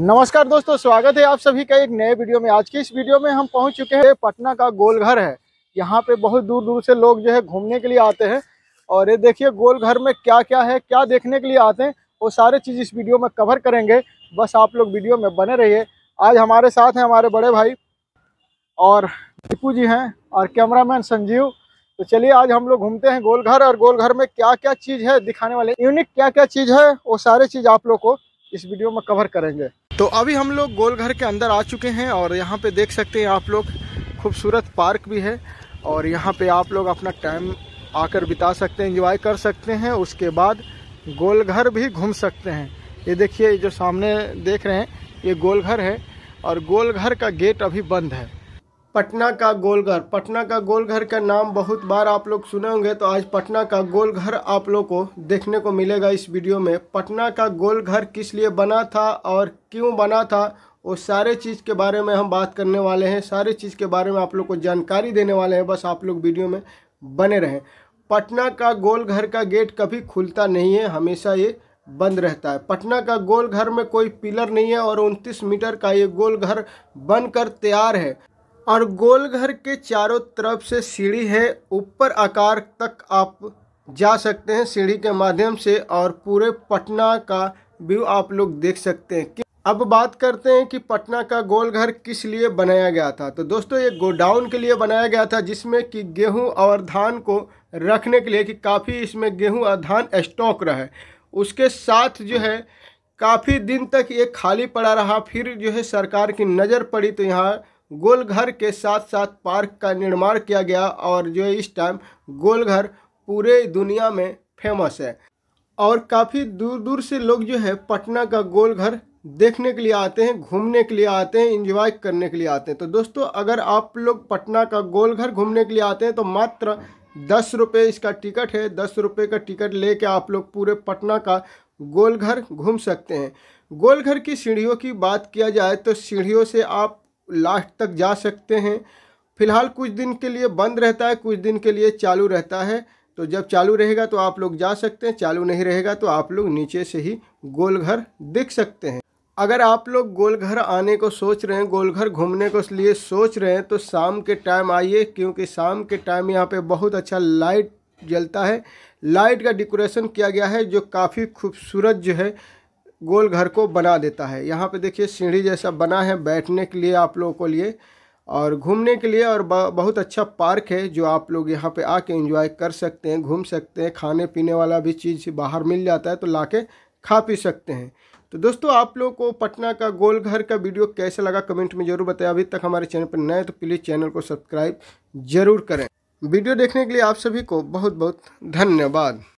नमस्कार दोस्तों स्वागत है आप सभी का एक नए वीडियो में आज की इस वीडियो में हम पहुंच चुके हैं पटना का गोलघर है यहाँ पे बहुत दूर दूर से लोग जो है घूमने के लिए आते हैं और ये देखिए गोलघर में क्या क्या है क्या देखने के लिए आते हैं वो सारे चीज़ इस वीडियो में कवर करेंगे बस आप लोग वीडियो में बने रहिए आज हमारे साथ हैं हमारे बड़े भाई और दीपू जी हैं और कैमरामैन संजीव तो चलिए आज हम लोग घूमते हैं गोलघर और गोलघर में क्या क्या चीज़ है दिखाने वाले यूनिक क्या क्या चीज़ है वो सारे चीज़ आप लोग को इस वीडियो में कवर करेंगे तो अभी हम लोग गोलघर के अंदर आ चुके हैं और यहाँ पे देख सकते हैं आप लोग खूबसूरत पार्क भी है और यहाँ पे आप लोग अपना टाइम आकर बिता सकते हैं इंजॉय कर सकते हैं उसके बाद गोलघर भी घूम सकते हैं ये देखिए जो सामने देख रहे हैं ये गोलघर है और गोलघर का गेट अभी बंद है पटना का गोलघर पटना का गोलघर का नाम बहुत बार आप लोग सुने होंगे तो आज पटना का गोलघर आप लोग को देखने को मिलेगा इस वीडियो में पटना का गोलघर किस लिए बना था और क्यों बना था वो सारे चीज़ के बारे में हम बात करने वाले हैं सारे चीज़ के बारे में आप लोग को जानकारी देने वाले हैं बस आप लोग वीडियो में बने रहें पटना का गोलघर का गेट कभी खुलता नहीं है हमेशा ये बंद रहता है पटना का गोलघर में कोई पिलर नहीं है और उनतीस मीटर का ये गोलघर बनकर तैयार है और गोल घर के चारों तरफ से सीढ़ी है ऊपर आकार तक आप जा सकते हैं सीढ़ी के माध्यम से और पूरे पटना का व्यू आप लोग देख सकते हैं अब बात करते हैं कि पटना का गोल घर किस लिए बनाया गया था तो दोस्तों ये गोडाउन के लिए बनाया गया था जिसमें कि गेहूं और धान को रखने के लिए कि काफ़ी इसमें गेहूं और धान स्टॉक रहे उसके साथ जो है काफ़ी दिन तक ये खाली पड़ा रहा फिर जो है सरकार की नज़र पड़ी तो यहाँ गोलघर के साथ साथ पार्क का निर्माण किया गया और जो इस टाइम गोलघर पूरे दुनिया में फेमस है और काफ़ी दूर दूर से लोग जो है पटना का गोलघर देखने के लिए आते हैं घूमने के लिए आते हैं इंजॉय करने के लिए आते हैं तो दोस्तों अगर आप लोग पटना का गोलघर घूमने के लिए आते हैं तो मात्र दस रुपये इसका टिकट है दस रुपये का टिकट लेके आप लोग पूरे पटना का गोलघर घूम सकते हैं गोलघर की सीढ़ियों की बात किया जाए तो सीढ़ियों से आप लास्ट तक जा सकते हैं फ़िलहाल कुछ दिन के लिए बंद रहता है कुछ दिन के लिए चालू रहता है तो जब चालू रहेगा तो आप लोग जा सकते हैं चालू नहीं रहेगा तो आप लोग नीचे से ही गोल घर देख सकते हैं अगर आप लोग गोलघर आने को सोच रहे हैं गोलघर घूमने को लिए सोच रहे हैं तो शाम के टाइम आइए क्योंकि शाम के टाइम यहाँ पे बहुत अच्छा लाइट जलता है लाइट का डेकोरेशन किया गया है जो काफ़ी खूबसूरत जो है गोल घर को बना देता है यहाँ पे देखिए सीढ़ी जैसा बना है बैठने के लिए आप लोगों को लिए और घूमने के लिए और बहुत अच्छा पार्क है जो आप लोग यहाँ पे आके एंजॉय कर सकते हैं घूम सकते हैं खाने पीने वाला भी चीज़ बाहर मिल जाता है तो ला के खा पी सकते हैं तो दोस्तों आप लोग को पटना का गोल घर का वीडियो कैसा लगा कमेंट में ज़रूर बताएं अभी तक हमारे चैनल पर नए तो प्लीज़ चैनल को सब्सक्राइब ज़रूर करें वीडियो देखने के लिए आप सभी को बहुत बहुत धन्यवाद